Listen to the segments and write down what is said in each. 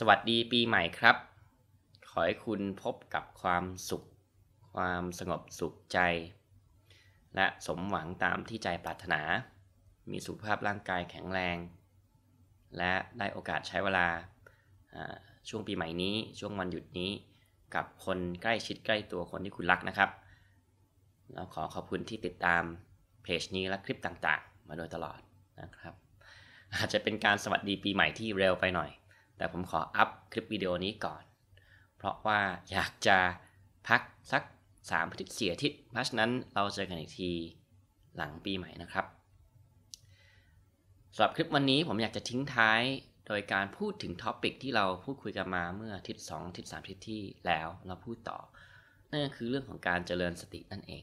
สวัสดีปีใหม่ครับ ขอให้คุณพบกับความสุข ความสงบสุขใจ และสมหวังตามที่ใจปรารถนา มีสุขภาพร่างกายแข็งแรง และได้โอกาสใช้เวลาช่วงปีใหม่นี้ ช่วงวันหยุดนี้กับคนใกล้ชิดใกล้ตัวคนที่คุณรักนะครับ เราขอขอบคุณที่ติดตามเพจนี้และคลิปต่างๆ มาโดยตลอดนะครับ อาจจะเป็นการสวัสดีปีใหม่ที่เร็วไปหน่อยแต่ผมขออัพคลิปวิดีโอนี้ก่อน เพราะว่าอยากจะพักสัก3อาทิตย์เสียอาทิตย์เพราะฉะนั้นเราเจอกันอีกทีหลังปีใหม่นะครับสำหรับคลิปวันนี้ผมอยากจะทิ้งท้ายโดยการพูดถึงท็อปิกที่เราพูดคุยกันมาเมื่อทิศสองทิศสามทิศที่แล้วเราพูดต่อ นั่นคือเรื่องของการเจริญสตินั่นเอง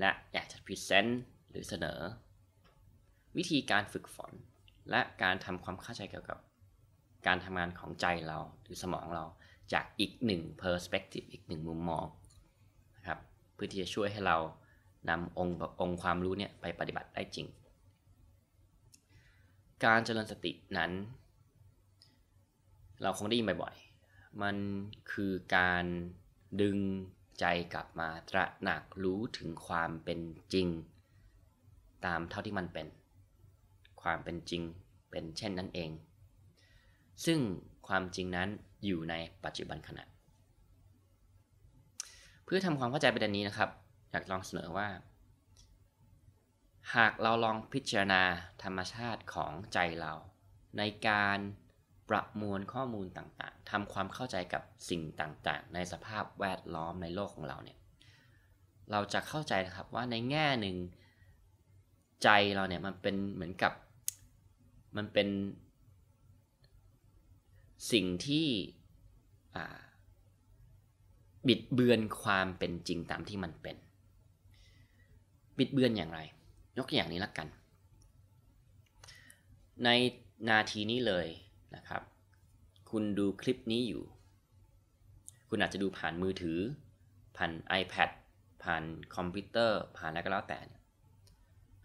และอยากจะพรีเซนต์หรือเสนอ วิธีการฝึกฝนและการทำความเข้าใจเกี่ยวกับการทำงานของใจเราหรือสมองเราจากอีกหนึ่งเพอร์สเปก i v ฟอีกหนึ่งมุมมองนะครับเพื่อที่จะช่วยให้เรานำองค์องค์ความรู้เนี่ยไปปฏิบัติได้จริง การเจริญสตินั้น เราคงได้ยินบ่อย ๆ มันคือการดึงใจกลับมาตระหนักรู้ถึงความเป็นจริง ตามเท่าที่มันเป็นความเป็นจริงเป็นเช่นนั้นเองซึ่งความจริงนั้นอยู่ในปัจจุบันขณะ เพื่อทำความเข้าใจประเด็นนี้นะครับ อยากลองเสนอว่า หากเราลองพิจารณาธรรมชาติของใจเรา ในการประมวลข้อมูลต่างๆทำความเข้าใจกับสิ่งต่างๆ ในสภาพแวดล้อมในโลกของเราเนี่ยเราจะเข้าใจนะครับว่าในแง่หนึ่งใจเราเนี่ยมันเป็นเหมือนกับมันเป็นสิ่งที่บิดเบือนความเป็นจริงตามที่มันเป็น บิดเบือนอย่างไรยกตัวอย่างนี้ละกัน ในนาทีนี้เลยนะครับ คุณดูคลิปนี้อยู่ คุณอาจจะดูผ่านมือถือ ผ่าน iPad ผ่านคอมพิวเตอร์ผ่านอะไรก็แล้วแต่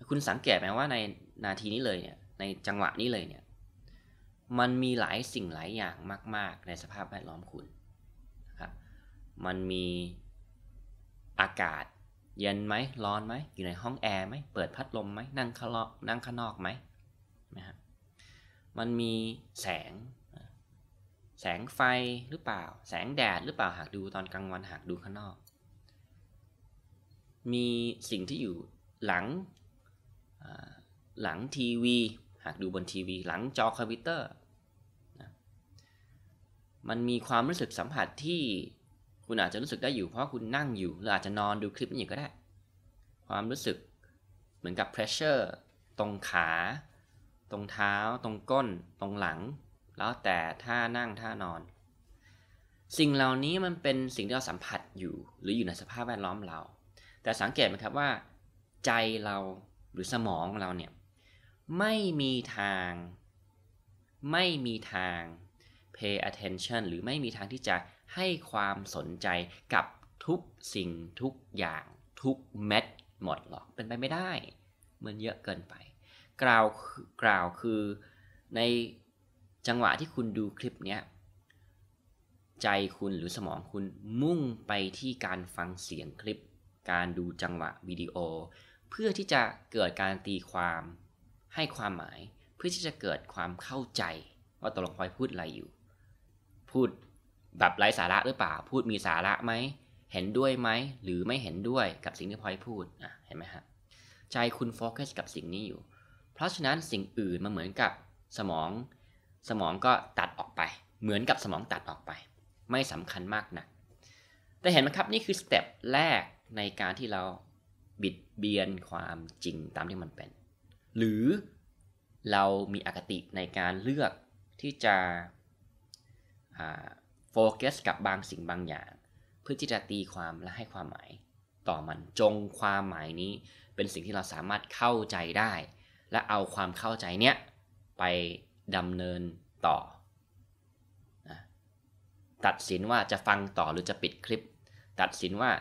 คุณสังเกตไหมว่าในนาทีนี้เลยเนี่ยในจังหวะนี้เลยเนี่ยมันมีหลายสิ่งหลายอย่างมาก ๆ ในสภาพแวดล้อมคุณนะครับ มันมีอากาศเย็นไหมร้อนไหม อยู่ในห้องแอร์ไหมเปิดพัดลมไหมนั่งขลอกนั่งข้างนอกไหมนะครับมันมีแสงแสงไฟหรือเปล่า แสงแดดหรือเปล่าหากดูตอนกลางวันหากดูข้างนอก มีสิ่งที่อยู่หลังหลังทีวีหากดูบนทีวีหลังจอคอมพิวเตอร์นะมันมีความรู้สึกสัมผัสที่คุณอาจจะรู้สึกได้อยู่ เพราะคุณนั่งอยู่ หรืออาจจะนอนดูคลิปนี้ก็ได้ ความรู้สึกเหมือนกับ pressure ตรงขา ตรงเท้า ตรงก้น ตรงหลัง แล้วแต่ท่านั่งท่านอน สิ่งเหล่านี้มันเป็นสิ่งที่เราสัมผัสอยู่ หรืออยู่ในสภาพแวดล้อมเรา แต่สังเกตไหมครับว่า ใจเราหรือสมองเราเนี่ยไม่มีทาง ไม่มีทาง pay attention หรือไม่มีทางที่จะให้ความสนใจกับทุกสิ่งทุกอย่างทุกเม็ดหมดหรอก เป็นไปไม่ได้เหมือนเยอะเกินไปกล่าวกล่าวคือในจังหวะที่คุณดูคลิปเนี้ย ใจคุณหรือสมองคุณมุ่งไปที่การฟังเสียงคลิป การดูจังหวะวิดีโอ เพื่อที่จะเกิดการตีความให้ความหมายเพื่อที่จะเกิดความเข้าใจว่าตกลงพลอยพูดอะไรอยู่ พูดแบบไร้สาระหรือเปล่า พูดมีสาระไหมเห็นด้วยไหมหรือไม่เห็นด้วยกับสิ่งที่พลอยพูดอ่ะเห็นไหมฮะใจคุณโฟกัสกับสิ่งนี้อยู่ เพราะฉะนั้นสิ่งอื่นมันเหมือนกับสมองสมองก็ตัดออกไป เหมือนกับสมองตัดออกไป ไม่สำคัญมากนะแต่เห็นไหมครับนี่คือสเต็ปแรกในการที่เราบิดเบียนความจริงตามที่มันเป็นหรือเรามีอคติในการเลือกที่จะโฟกัสกับบางสิ่งบางอย่างเพื่อที่จะตีความและให้ความหมาย ต่อมันจงความหมายนี้เป็นสิ่งที่เราสามารถเข้าใจได้ และเอาความเข้าใจเนี้ย ไปดำเนินต่อ ตัดสินว่าจะฟังต่อหรือจะปิดคลิป ตัดสินว่า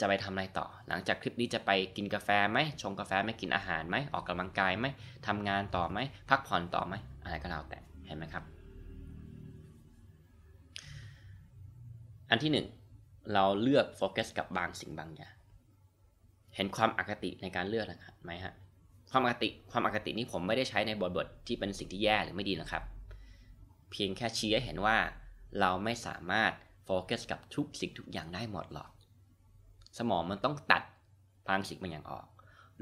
จะไปทำอะไรต่อ หลังจากคลิปนี้จะไปกินกาแฟไหมชงกาแฟไหมกินอาหารไหมออกกำลังกายไหมทำงานต่อไหม พักผ่อนต่อไหม อะไรก็แล้วแต่ เห็นไหมครับ อันที่ 1 เราเลือกโฟกัสกับบางสิ่งบางอย่าง เห็นความอคติในการเลือกนะครับไหมฮะ ความอคติ ความอคตินี้ผมไม่ได้ใช้ในบทบทที่เป็นสิ่งที่แย่หรือไม่ดีนะครับ เพียงแค่ชี้ให้เห็นว่าเราไม่สามารถโฟกัสกับทุกสิ่งทุกอย่างได้หมดหรอกสมองมันต้องตัดพลังสิกบางอย่างออก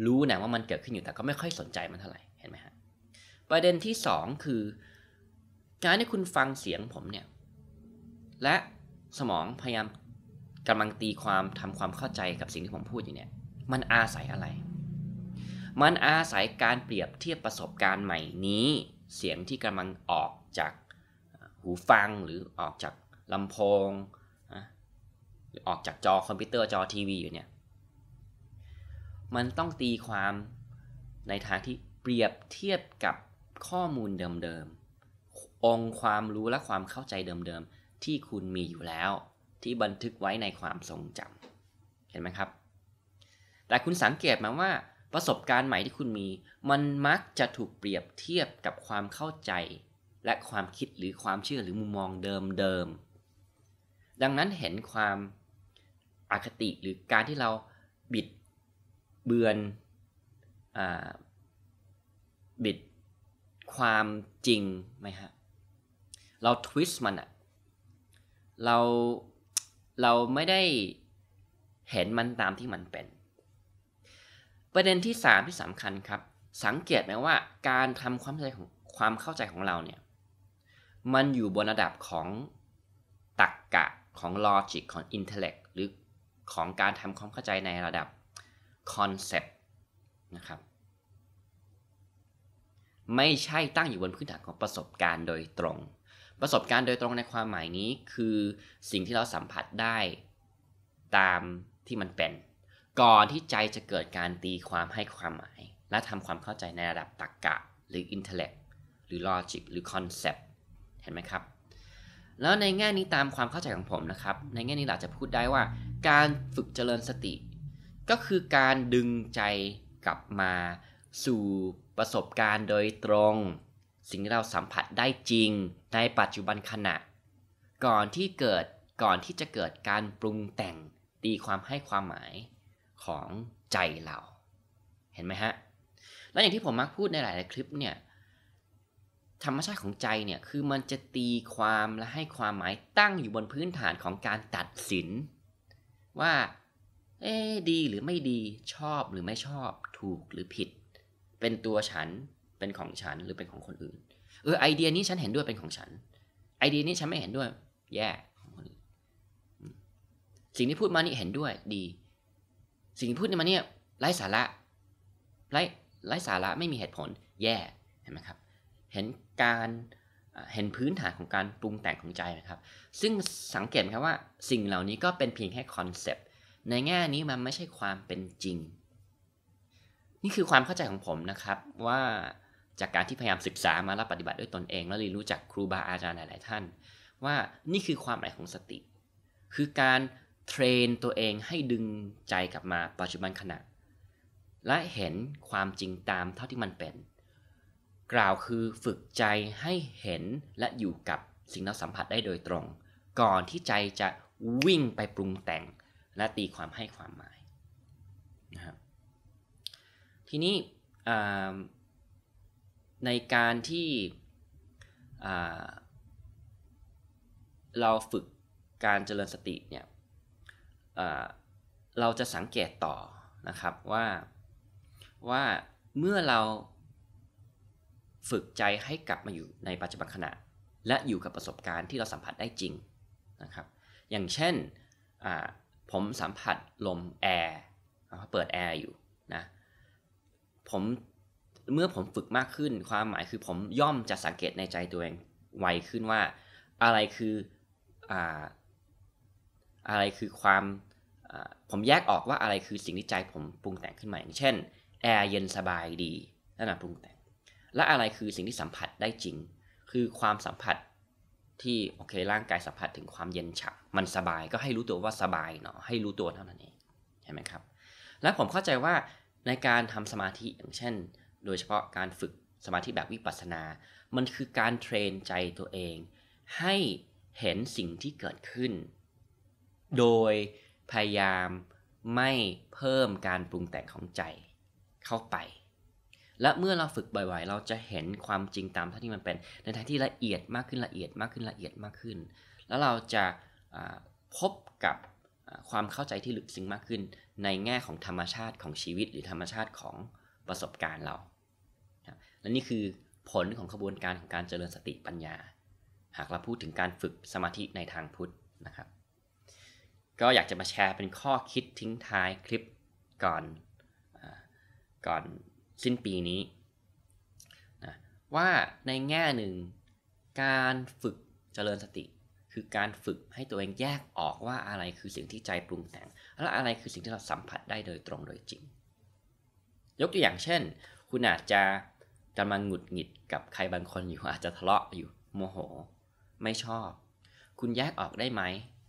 รู้นะว่ามันเกิดขึ้นอยู่แต่ก็ไม่ค่อยสนใจมันเท่าไหร่ เห็นไหมฮะ ประเด็นที่สองคือการที่คุณฟังเสียงผมเนี่ย และสมองพยายามกำลังตีความทำความเข้าใจกับสิ่งที่ผมพูดอยู่เนี่ย มันอาศัยอะไร มันอาศัยการเปรียบเทียบประสบการณ์ใหม่นี้ เสียงที่กำลังออกจากหูฟังหรือออกจากลำโพงออกจากจอคอมพิวเตอร์จอทีวีอยู่เนี่ย มันต้องตีความในทางที่เปรียบเทียบกับข้อมูลเดิมๆ องความรู้และความเข้าใจเดิมๆ ที่คุณมีอยู่แล้ว ที่บันทึกไว้ในความทรงจำเห็นไหมครับ แต่คุณสังเกตไหมว่า ประสบการณ์ใหม่ที่คุณมี มันมักจะถูกเปรียบเทียบกับความเข้าใจ และความคิดหรือความเชื่อหรือมุมมองเดิมๆ ดังนั้นเห็นความอคติหรือการที่เราบิดเบือนอบิดความจริงไหมฮะ เราทวิสต์มันอะเรา เราไม่ได้เห็นมันตามที่มันเป็น ประเด็นที่ 3 ที่สำคัญครับ สังเกตไหมว่าการทำความเข้าใจของความเข้าใจของเราเนี่ย มันอยู่บนระดับของตรรกกะของลอจิกของอินเทลเล็กหรือของการทำความเข้าใจในระดับคอนเซปต์นะครับ ไม่ใช่ตั้งอยู่บนพื้นฐานของประสบการณ์โดยตรง ประสบการณ์โดยตรงในความหมายนี้คือสิ่งที่เราสัมผัสได้ตามที่มันเป็น ก่อนที่ใจจะเกิดการตีความให้ความหมาย และทำความเข้าใจในระดับตรรกกะหรืออินเทลเล็กหรือลอจิกหรือคอนเซปต์เห็นไหมครับแล้วในแง่นี้ตามความเข้าใจของผมนะครับในแง่นี้เราจะพูดได้ว่า การฝึกเจริญสติ ก็คือการดึงใจกลับมาสู่ประสบการณ์โดยตรง สิ่งที่เราสัมผัสได้จริงในปัจจุบันขณะ ก่อนที่เกิดก่อนที่จะเกิดการปรุงแต่งตีความให้ความหมายของใจเรา เห็นไหมฮะแล้วอย่างที่ผมมักพูดในหลาย ๆ คลิปเนี่ยธรรมชาติของใจเนี่ยคือมันจะตีความและให้ความหมายตั้งอยู่บนพื้นฐานของการตัดสิน ว่าเอ๊ดี หรือไม่ดีชอบหรือไม่ชอบ ถูกหรือผิด เป็นตัวฉันเป็นของฉันหรือเป็นของคนอื่น เออไอเดียนี้ฉันเห็นด้วยเป็นของฉันไอเดียนี้ฉันไม่เห็นด้วย แย่ของคนอื่นสิ่งที่พูดมานี่เห็นด้วยดี สิ่งที่พูดมาเนี่ยไร้สาระไร้ไร้สาระไม่มีเหตุผลแย่เห็นไหมครับเห็นการเห็นพื้นฐานของการปรุงแต่งของใจนะครับ ซึ่งสังเกตครับว่าสิ่งเหล่านี้ก็เป็นเพียงแค่คอนเซปต์ในแง่นี้มันไม่ใช่ความเป็นจริง นี่คือความเข้าใจของผมนะครับว่าจากการที่พยายามศึกษามาและปฏิบัติด้วยตนเอง แล้วเรียนรู้จากครูบาอาจารย์หลาย ๆ ท่าน ว่านี่คือความหมายของสติ คือการเทรนตัวเองให้ดึงใจกลับมาปัจจุบันขณะและเห็นความจริงตามเท่าที่มันเป็นกล่าวคือฝึกใจให้เห็นและอยู่กับสิ่งที่สัมผัสได้โดยตรง ก่อนที่ใจจะวิ่งไปปรุงแต่งและตีความให้ความหมายนะครับทีนี้ในการที่เราฝึกการเจริญสติเนี่ยเราจะสังเกตต่อนะครับว่าว่าเมื่อเราฝึกใจให้กลับมาอยู่ในปัจจุบันขณะและอยู่กับประสบการณ์ที่เราสัมผัสได้จริงนะครับอย่างเช่นผมสัมผัสลมแอร์เปิดแอร์อยู่นะผมเมื่อผมฝึกมากขึ้นความหมายคือผมย่อมจะสังเกตในใจตัวเองไวขึ้นว่าอะไรคืออะอะไรคือ ความผมแยกออกว่าอะไรคือสิ่งที่ใจผมปรุงแต่งขึ้นมาอย่างเช่นแอร์เย็นสบายดีนั่นแหะปรุงแต่งและอะไรคือสิ่งที่สัมผัสได้จริง คือความสัมผัสที่โอเค ร่างกายสัมผัสถึงความเย็นฉ่ำมันสบายก็ให้รู้ตัวว่าสบายเนาะให้รู้ตัวเท่านั้นเองใช่ไหมครับ และผมเข้าใจว่าในการทำสมาธิอย่างเช่น โดยเฉพาะการฝึกสมาธิแบบวิปัสสนา มันคือการเทรนใจตัวเอง ให้เห็นสิ่งที่เกิดขึ้น โดยพยายามไม่เพิ่มการปรุงแต่งของใจเข้าไปและเมื่อเราฝึกบ่อยๆ เราจะเห็นความจริงตามท่าที่มันเป็น ในทางที่ละเอียดมากขึ้นละเอียดมากขึ้นละเอียดมากขึ้น แล้วเราจะพบกับความเข้าใจที่ลึกซึ้งมากขึ้น ในแง่ของธรรมชาติของชีวิตหรือธรรมชาติของประสบการณ์เรา และนี่คือผลของขบวนการของการเจริญสติปัญญา หากเราพูดถึงการฝึกสมาธิในทางพุทธนะครับ ก็อยากจะมาแชร์เป็นข้อคิดทิ้งท้ายคลิปก่อนก่อนสิ้นปีนี้นะว่าในแง่หนึ่ง การฝึกเจริญสติคือการฝึกให้ตัวเองแยกออกว่าอะไรคือสิ่งที่ใจปรุงแต่งและอะไรคือสิ่งที่เราสัมผัสได้โดยตรงโดยจริง ยกตัวอย่างเช่น คุณอาจจะกำลังหงุดหงิดกับใครบางคนอยู่อาจจะทะเลาะอยู่โมโห ไม่ชอบ คุณแยกออกได้ไหม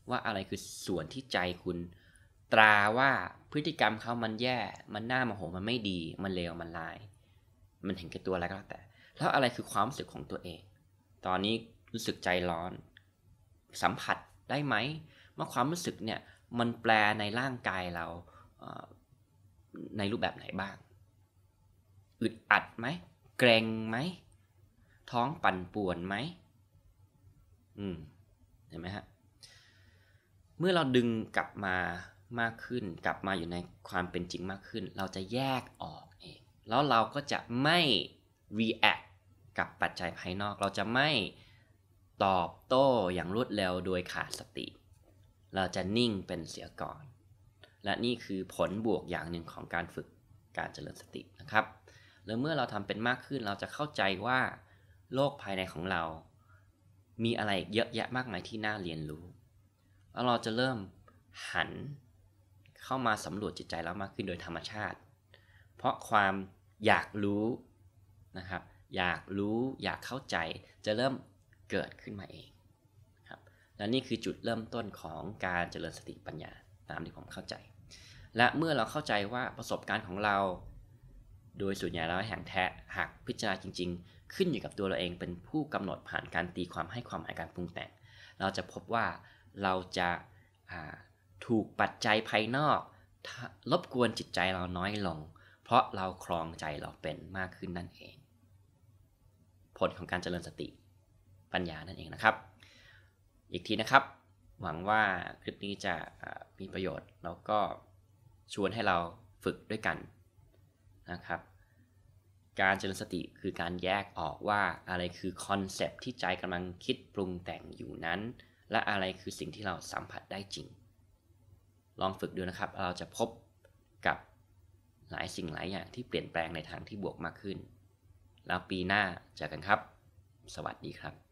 ว่าอะไรคือส่วนที่ใจคุณตราว่าพฤติกรรมเขามันแย่ มันน่ามโหมันไม่ดี มันเลว มันลาย มันเห็นแก่ตัวอะไรก็แล้วแต่ แล้วอะไรคือความรู้สึกของตัวเอง ตอนนี้รู้สึกใจร้อน สัมผัสได้ไหมว่าความรู้สึกเนี่ย มันแปลในร่างกายเรา ในรูปแบบไหนบ้าง อึดอัดไหมเกรงไหม ท้องปั่นป่วนไหม อืมเห็นไหมฮะ เมื่อเราดึงกลับมามากขึ้นกลับมาอยู่ในความเป็นจริงมากขึ้น เราจะแยกออกเอง แล้วเราก็จะไม่ react กับปัจจัยภายนอก เราจะไม่ตอบโต้อย่างรวดเร็วโดยขาดสติ เราจะนิ่งเป็นเสียก่อน และนี่คือผลบวกอย่างหนึ่งของการฝึกการเจริญสตินะครับ แล้วเมื่อเราทำเป็นมากขึ้นเราจะเข้าใจว่าโลกภายในของเรามีอะไรเยอะแยะมากมายที่น่าเรียนรู้แล้วเราจะเริ่มหันเข้ามาสำรวจจิตใจเรามากขึ้นโดยธรรมชาติ เพราะความอยากรู้นะครับ อยากรู้อยากเข้าใจ จะเริ่มเกิดขึ้นมาเองครับ และนี่คือจุดเริ่มต้นของการเจริญสติปัญญาตามที่ผมเข้าใจ และเมื่อเราเข้าใจว่าประสบการณ์ของเราโดยส่วนใหญ่แล้วแห่งแท้หากพิจารณาจริง ๆ ขึ้นอยู่กับตัวเราเองเป็นผู้กำหนดผ่านการตีความให้ความหมายการปรุงแต่ง เราจะพบว่าเราจะถูกปัจจัยภายนอก ลบกวนจิตใจเราน้อยลง เพราะเราครองใจเราเป็นมากขึ้นนั่นเอง ผลของการเจริญสติปัญญานั่นเองนะครับ อีกทีนะครับ หวังว่าคลิปนี้จะมีประโยชน์ แล้วก็ชวนให้เราฝึกด้วยกันนะครับ การเจริญสติคือการแยกออกว่าอะไรคือคอนเซปที่ใจกำลังคิดปรุงแต่งอยู่นั้น และอะไรคือสิ่งที่เราสัมผัสได้จริงลองฝึกดูนะครับ เราจะพบกับหลายสิ่งหลายอย่างที่เปลี่ยนแปลงในทางที่บวกมากขึ้น แล้วปีหน้าเจอกันครับ สวัสดีครับ